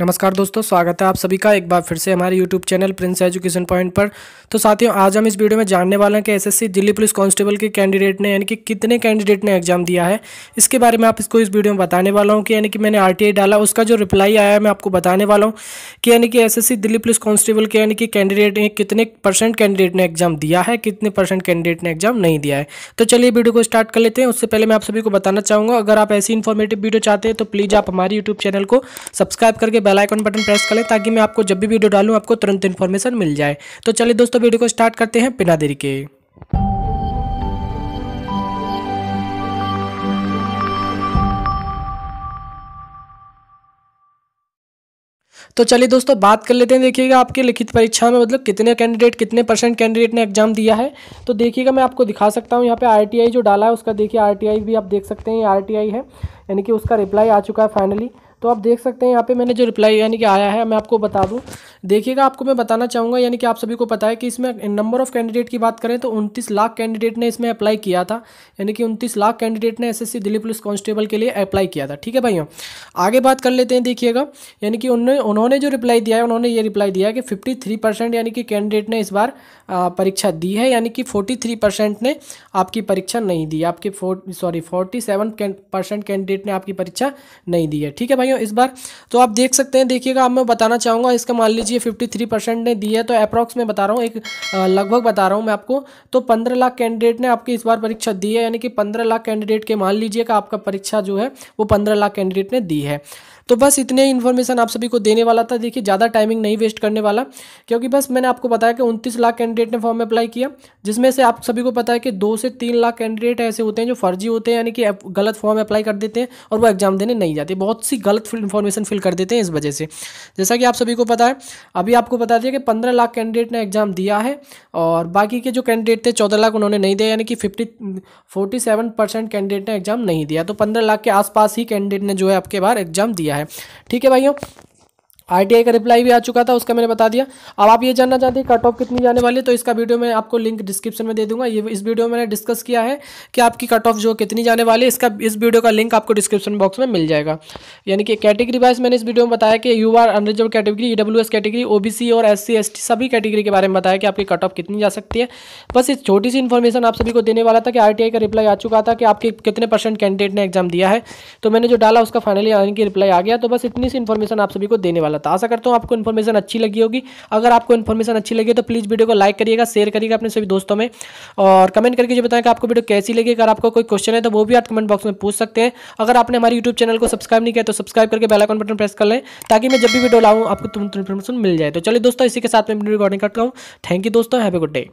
नमस्कार दोस्तों स्वागत है आप सभी का एक बार फिर से हमारे YouTube channel prince education point पर तो साथियों आज हम इस वीडियो में जानने वाले हैं कि एसएससी दिल्ली पुलिस कांस्टेबल के कैंडिडेट ने यानी कि कितने कैंडिडेट ने एग्जाम दिया है इसके बारे में आप इसको इस वीडियो में बताने वाला हूँ कि यानी कि मैंने आर डाला उसका जो रिप्लाई आया है मैं आपको बताने वाला हूँ कि यानी कि एस दिल्ली पुलिस कांस्टेबल के यानी कि कैंडिडेट ने कितने परसेंट कैंडिडेट ने एग्जाम दिया है कितने परसेंट कैंडिडेट ने एग्जाम नहीं दिया है तो चलिए वीडियो को स्टार्ट कर लेते हैं उससे पहले मैं आप सभी को बताना चाहूँगा अगर आप ऐसी इन्फॉर्मेटिव वीडियो चाहते हैं तो प्लीज़ आप हमारे यूट्यूब चैनल को सब्सक्राइब करके बेल आइकन बटन प्रेस कर करें ताकि मैं आपको जब भी वीडियो डालूँ आपको तुरंत इन्फॉर्मेशन मिल जाए तो चलिए दोस्तों वीडियो को स्टार्ट करते हैं बिना देरी के तो चलिए दोस्तों बात कर लेते हैं देखिएगा आपके लिखित परीक्षा में मतलब कितने कैंडिडेट कितने परसेंट कैंडिडेट ने एग्जाम दिया है तो देखिएगा मैं आपको दिखा सकता हूँ यहाँ पे आरटीआई जो डाला है उसका देखिए आरटीआई भी आप देख सकते हैं ये आरटीआई है यानी कि उसका रिप्लाई आ चुका है फाइनली तो आप देख सकते हैं यहाँ पे मैंने जो रिप्लाई यानी कि आया है मैं आपको बता दूँ देखिएगा आपको मैं बताना चाहूँगा यानी कि आप सभी को पता है कि इसमें नंबर ऑफ कैंडिडेट की बात करें तो उनतीस लाख कैंडिडेट ने इसमें अप्लाई किया था यानी कि उनतीस लाख कैंडिडेट ने एसएससी दिल्ली पुलिस कांस्टेबल के लिए अप्लाई किया था ठीक है भाइयों आगे बात कर लेते हैं देखिएगा यानी कि उन्होंने उन्होंने जो रिप्लाई दिया है उन्होंने ये रिप्लाई दिया है कि फिफ्टी थ्री परसेंट यानी कि कैंडिडेट ने इस बार परीक्षा दी है यानी कि फोर्टी थ्री परसेंट ने आपकी परीक्षा नहीं दी आपके sorry forty seven percent candidate ने आपकी परीक्षा नहीं दी है ठीक है भाइयों इस बार तो आप देख सकते हैं देखिएगा आप मैं बताना चाहूँगा इसका मान लीजिए आज ये 53 परसेंट ने दी है तो अप्रॉक्स मैं बता रहा हूँ एक लगभग बता रहा हूँ मैं आपको तो पंद्रह लाख कैंडिडेट ने आपकी इस बार परीक्षा दी है यानी कि पंद्रह लाख कैंडिडेट के मान लीजिए कि आपका परीक्षा जो है वो पंद्रह लाख कैंडिडेट ने दी है तो बस इतने ही इन्फॉर्मेशन आप सभी को देने वाला था देखिए ज़्यादा टाइमिंग नहीं वेस्ट करने वाला क्योंकि बस मैंने आपको बताया कि उनतीस लाख कैंडिडेट ने फॉर्म अप्लाई किया जिसमें से आप सभी को पता है कि दो से तीन लाख कैंडिडेट ऐसे होते हैं जो फर्जी होते हैं यानी कि गलत फॉर्म अप्लाई कर देते हैं और वो एग्जाम देने नहीं जाते बहुत सी गलत इन्फॉर्मेशन फिल कर देते हैं इस वजह से जैसा कि आप सभी को पता है अभी आपको बता दिया कि पंद्रह लाख कैंडिडेट ने एग्ज़ाम दिया है और बाकी के जो कैंडिडेट थे चौदह लाख उन्होंने नहीं दिया यानी कि fifty forty seven percent candidate ने एग्ज़ाम नहीं दिया तो पंद्रह लाख के आसपास ही कैंडिडेट ने जो है आपके बाहर एग्ज़ाम दिया है ठीक है भाइयों आईटीआई का रिप्लाई भी आ चुका था उसका मैंने बता दिया अब आप ये जानना चाहते हैं कट ऑफ कितनी जाने वाली है तो इसका वीडियो मैं आपको लिंक डिस्क्रिप्शन में दे दूंगा ये इस वीडियो में मैंने डिस्कस किया है कि आपकी कट ऑफ जो कितनी जाने वाली है इसका इस वीडियो का लिंक आपको डिस्क्रिप्शन बॉक्स में मिल जाएगा यानी कि कैटेगरी वाइज मैंने इस वीडियो में बताया कि U R unreserved category E category O और एस सी सभी कैटेगरी के बारे में बताया कि आपकी कट ऑफ कितनी जा सकती है बस इस छोटी सी इन्फॉर्मेशन आप सभी को देने वाला था कि आई का रिप्लाई आ चुका था कि आपके कितने परसेंट कैंडिडेट ने एग्जाम दिया है तो मैंने जो डाला उसका फाइनली यानी कि रिप्लाई आ गया तो बस इतनी सी इन्फॉर्मेशन आप सभी को देने वाला वाला तो आशा करता हूँ आपको इन्फॉर्मेशन अच्छी लगी होगी अगर आपको इन्फॉर्मेशन अच्छी लगी तो प्लीज़ वीडियो को लाइक करिएगा शेयर करिएगा अपने सभी दोस्तों में और कमेंट करके जो बताएं कि आपको वीडियो कैसी लगी अगर आपको कोई क्वेश्चन है तो वो भी आप कमेंट बॉक्स में पूछ सकते हैं अगर आपने हमारे यूट्यूब चैनल को सब्सक्राइब नहीं किया तो सब्सक्राइब करके बेलाइकॉन बटन प्रेस कर लें ताकि मैं जब भी वीडियो लाऊँ आपको तुरंत इन्फॉर्मेशन मिल जाए तो चलिए दोस्तों इसी के साथ मैं वीडियो रिकॉर्डिंग करता हूँ थैंक यू दोस्तों हैवे गुड डे